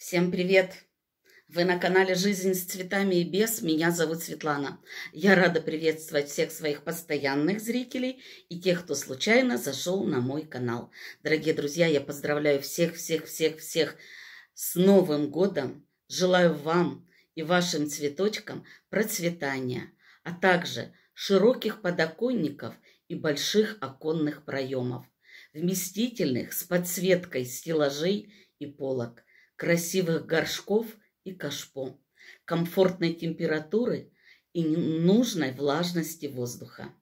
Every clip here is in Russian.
Всем привет! Вы на канале «Жизнь с цветами и без». Меня зовут Светлана. Я рада приветствовать всех своих постоянных зрителей и тех, кто случайно зашел на мой канал. Дорогие друзья, я поздравляю всех-всех-всех-всех с Новым годом. Желаю вам и вашим цветочкам процветания, а также широких подоконников и больших оконных проемов, вместительных с подсветкой стеллажей и полок – красивых горшков и кашпо, комфортной температуры и нужной влажности воздуха.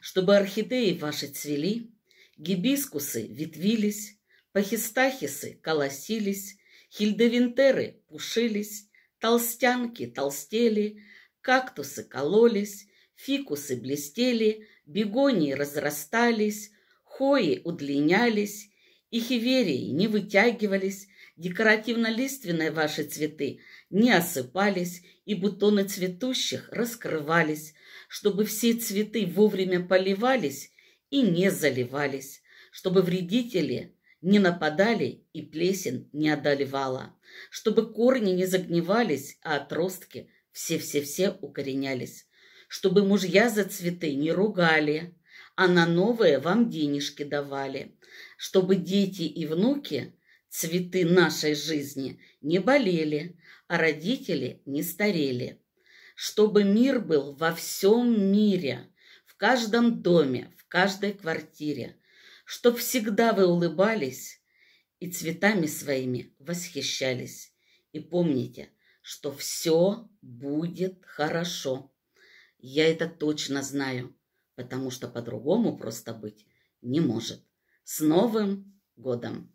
Чтобы орхидеи ваши цвели, гибискусы ветвились, пахистахисы колосились, хильдовинтеры пушились, толстянки толстели, кактусы кололись, фикусы блестели, бегонии разрастались, хои удлинялись, и не вытягивались, декоративно-лиственные ваши цветы не осыпались, и бутоны цветущих раскрывались, чтобы все цветы вовремя поливались и не заливались, чтобы вредители не нападали и плесень не одолевала, чтобы корни не загнивались, а отростки все-все-все укоренялись, чтобы мужья за цветы не ругали, а на новое вам денежки давали, чтобы дети и внуки, цветы нашей жизни, не болели, а родители не старели. Чтобы мир был во всем мире, в каждом доме, в каждой квартире, чтоб всегда вы улыбались и цветами своими восхищались. И помните, что все будет хорошо. Я это точно знаю потому что по-другому просто быть не может. С Новым годом!